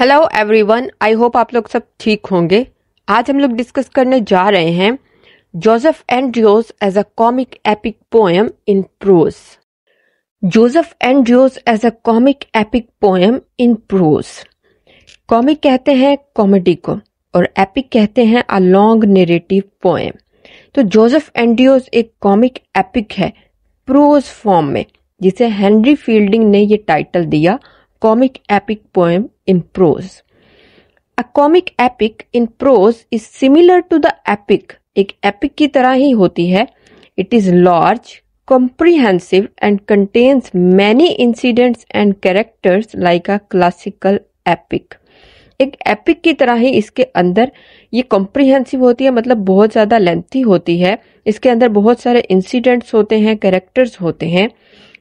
Hello everyone I hope आप लोग सब ठीक होंगे आज हम लोग डिस्कस करने जा रहे हैं Joseph Andrews as a comic epic poem in prose Joseph Andrews as a comic epic poem in prose comic कहते हैं कॉमेडी को और एपिक कहते हैं अ लॉन्ग नेरेटिव पोएम तो जोसेफ एंड्रियोस एक कॉमिक एपिक है प्रोज फॉर्म में जिसे हेनरी फील्डिंग ने ये टाइटल दिया comic epic poem in prose. A comic epic in prose is similar to the epic. एक epic की तरह ही होती है It is large, comprehensive, and contains many incidents and characters like a classical epic. एक epic की तरह ही इसके अंदर ये comprehensive होती है मतलब बहुत ज़्यादा lengthy होती है इसके अंदर बहुत सारे incidents होते हैं characters होते हैं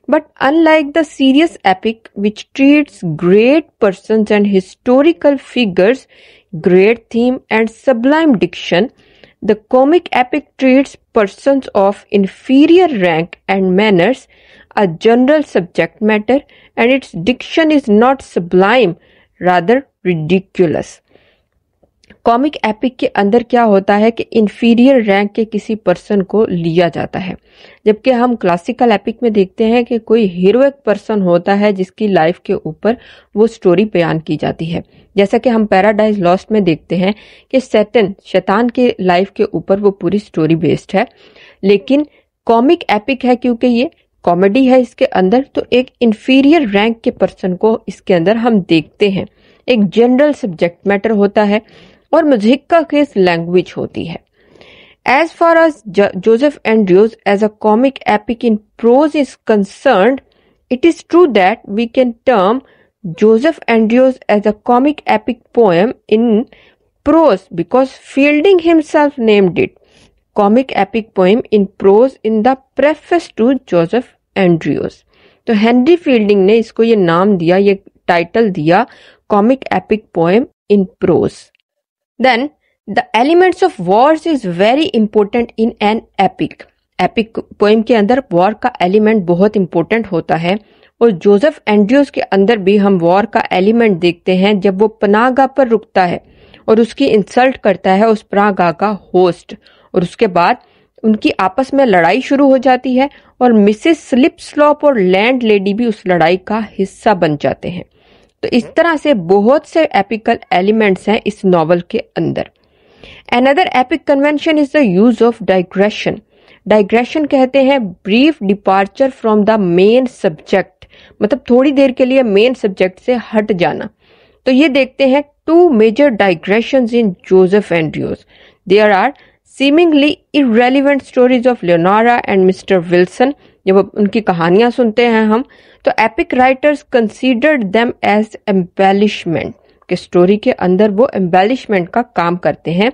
But unlike the serious epic, which treats great persons and historical figures, great theme, and sublime diction, the comic epic treats persons of inferior rank and manners, a general subject matter, and its diction is not sublime, rather ridiculous. Comic epic के अंदर क्या होता है कि inferior rank के किसी person को लिया जाता है जबकि हम क्लासिकल एपिक में देखते हैं कि कोई हीरोइक पर्सन होता है जिसकी लाइफ के ऊपर वो स्टोरी बयान की जाती है जैसा कि हम पैराडाइज लॉस्ट में देखते हैं कि सेटन शैतान के लाइफ के ऊपर वो पूरी स्टोरी बेस्ड है लेकिन कॉमिक एपिक है क्योंकि ये कॉमेडी है इसके अंदर तो एक इन्फीरियर रैंक के पर्सन को इसके अंदर हम देखते हैं एक जनरल सब्जेक्ट मैटर होता है और मुजहिका केस लैंग्वेज होती है as far as Joseph Andrews as a comic epic in prose is concern it is true that we can term Joseph Andrews as a comic epic poem in prose because Fielding himself named it comic epic poem in prose in the preface to Joseph Andrews. तो Henry Fielding ने इसको ये नाम दिया ये title दिया comic epic poem in prose Then the elements of wars is very important in an epic. Epic poem के अंदर वॉर का एलिमेंट बहुत important होता है और जोसेफ एंड्रियोस के अंदर भी हम वॉर का एलिमेंट देखते हैं जब वो पनागा पर रुकता है और उसकी इंसल्ट करता है उस पनागा का होस्ट और उसके बाद उनकी आपस में लड़ाई शुरू हो जाती है और मिसेस स्लिप स्लॉप और लैंड लेडी भी उस लड़ाई का हिस्सा बन जाते हैं तो इस तरह से बहुत से एपिकल एलिमेंट्स हैं इस नॉवल के अंदर another epic convention is the use of digression digression कहते हैं brief departure from the main subject मतलब थोड़ी देर के लिए मेन सब्जेक्ट से हट जाना तो ये देखते हैं two major digression in Joseph Andrews there are seemingly irrelevant stories of Leonora and Mister Wilson जब उनकी कहानियां सुनते हैं हम तो epic writers considered them as embellishment के स्टोरी के अंदर वो एम्बेलिशमेंट का काम करते हैं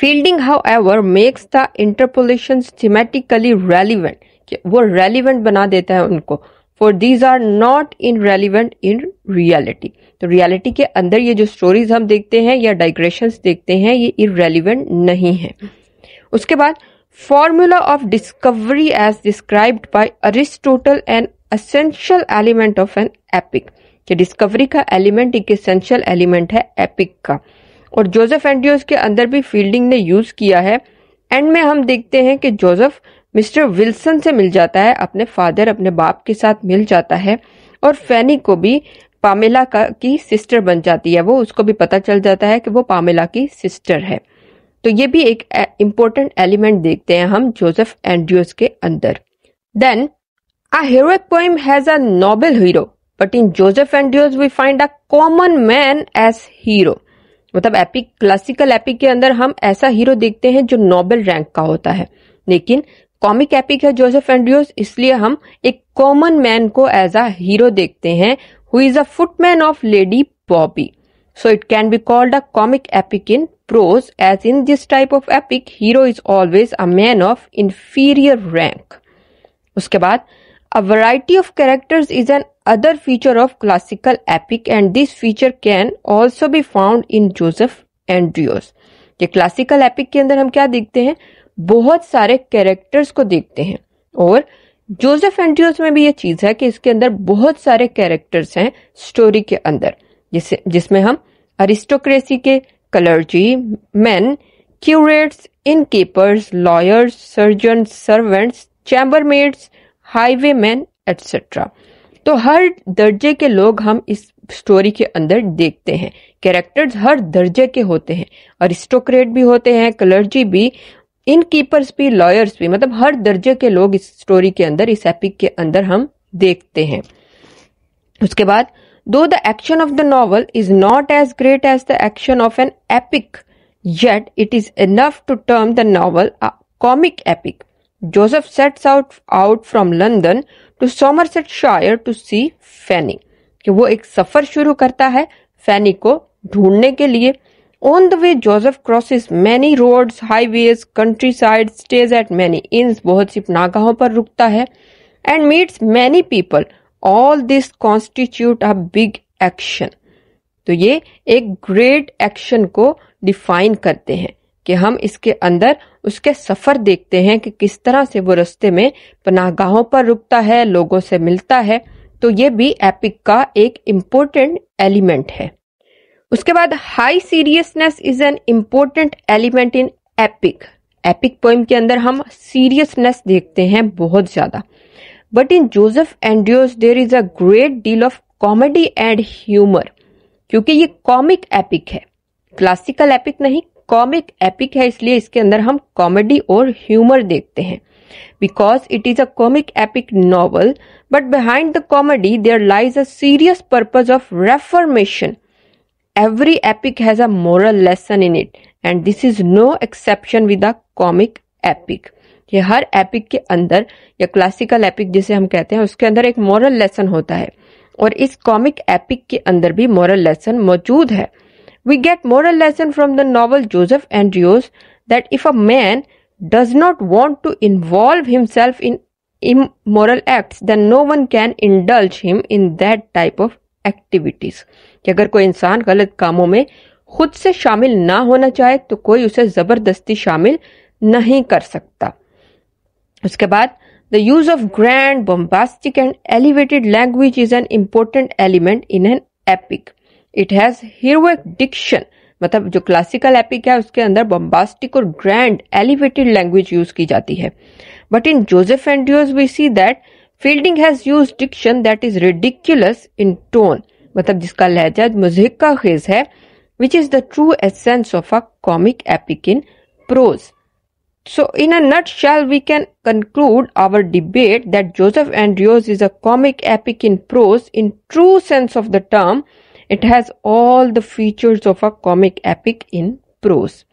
Fielding however makes the interpolation thematically relevant वो रेलिवेंट बना देता है उनको for these are not irrelevant in reality तो रियलिटी के अंदर ये जो स्टोरीज हम देखते हैं या डाइग्रेशन देखते हैं ये इरेलीवेंट नहीं है उसके बाद formula of discovery as described by Aristotle an essential element of an epic कि डिस्कवरी का एलिमेंट एक एसेंशियल एलिमेंट है एपिक का और जोसेफ एंड्रयूज के अंदर भी फील्डिंग ने यूज किया है एंड में हम देखते हैं कि जोसेफ मिस्टर विल्सन से मिल जाता है अपने फादर अपने बाप के साथ मिल जाता है और फैनी को भी पामेला का की सिस्टर बन जाती है वो उसको भी पता चल जाता है कि वो पामेला की सिस्टर है तो ये भी एक इम्पोर्टेंट एलिमेंट देखते हैं हम जोसेफ एंड्रयूज के अंदर then a heroic poem has a noble hero but in Joseph Andrews we find a common man as hero मतलब एपिक क्लासिकल एपिक के अंदर हम ऐसा हीरो देखते हैं जो नोबेल रैंक का होता है लेकिन कॉमिक एपिक है जोसेफ एंड्रयूज इसलिए हम एक कॉमन मैन को एज अ हीरो देखते हैं who is a footman of lady Booby So it can be called a comic epic in prose as in this type of epic hero is always a man of inferior rank. uske baad a variety of characters is an other feature of classical epic and this feature can also be found in Joseph Andrews. ke classical epic ke andar hum kya dekhte hain bahut sare characters ko dekhte hain aur Joseph Andrews में भी ये चीज है कि इसके अंदर बहुत सारे कैरेक्टर्स हैं स्टोरी के अंदर जिस जिसमें हम अरिस्टोक्रेसी के clergyman curates innkeepers lawyers surgeon servants chambermaids highwayman etcetera तो हर दर्जे के लोग हम इस स्टोरी के अंदर देखते हैं कैरेक्टर्स हर दर्जे के होते हैं अरिस्टोक्रेट भी होते हैं कलर्जी भी इन कीपर्स भी लॉयर्स भी मतलब हर दर्जे के लोग इस स्टोरी के अंदर इस एपिक के अंदर हम देखते हैं उसके बाद though the action of the novel is not as great as the action of an epic yet it is enough to term the novel a comic epic Joseph sets out out from London to Somersetshire to see Fanny कि वो एक सफर शुरू करता है फैनी को ढूंढने के लिए on the way Joseph crosses many road highway countryside stage at many inn बहुत सी नागाहों पर रुकता है and meets many people all this constitute a big action तो ये एक ग्रेट एक्शन को डिफाइन करते हैं कि हम इसके अंदर उसके सफर देखते हैं कि किस तरह से वो रस्ते में पनागाहों पर रुकता है लोगों से मिलता है तो ये भी एपिक का एक इम्पोर्टेंट एलिमेंट है उसके बाद high seriousness is an important element in epic epic poem के अंदर हम सीरियसनेस देखते हैं बहुत ज्यादा but in Joseph and there is a great deal of comedy and humour क्योंकि ये कॉमिक एपिक है क्लासिकल एपिक नहीं कॉमिक एपिक है इसलिए इसके अंदर हम कॉमेडी और ह्यूमर देखते हैं because it is a comic epic novel but behind the comedy there lies a serious purpose of reformation every epic has a moral lesson in it and this is no exception with a comic epic कि हर epic के अंदर या classical epic जिसे हम कहते हैं उसके अंदर एक मॉरल लेसन होता है और इस कॉमिक एपिक के अंदर भी मॉरल लेसन मौजूद है we get moral lesson from the novel Joseph Andrews that if a man does not want to involve himself in moral act then no one can indulge him in that type of activities कि अगर कोई इंसान गलत कामों में खुद से शामिल ना होना चाहे तो कोई उसे जबरदस्ती शामिल नहीं कर सकता उसके बाद the use of grand bombastic and elevated language is an important element in an epic it has heroic diction मतलब जो क्लासिकल एपिक है उसके अंदर बॉम्बास्टिक और ग्रैंड एलिवेटेड लैंग्वेज यूज की जाती है but in Joseph Andrews we see that Fielding has use diction that is ridiculous in tone मतलब जिसका लहजा मुजहिक का खेज है which is the true essence of a comic epic in prose So, in a nutshell, we can conclude our debate that Joseph Andrews is a comic epic in prose in true sense of the term. It has all the features of a comic epic in prose.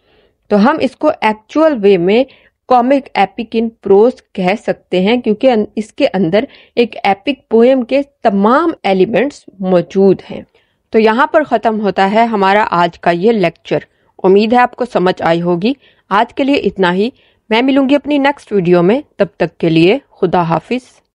तो हम इसको actual वे में comic epic in pros कह सकते हैं क्योंकि इसके अंदर एक एपिक पोएम के तमाम एलिमेंट्स मौजूद हैं तो यहाँ पर ख़त्म होता है हमारा आज का ये लेक्चर उम्मीद है आपको समझ आई होगी आज के लिए इतना ही मैं मिलूंगी अपनी नेक्स्ट वीडियो में तब तक के लिए खुदा हाफिज़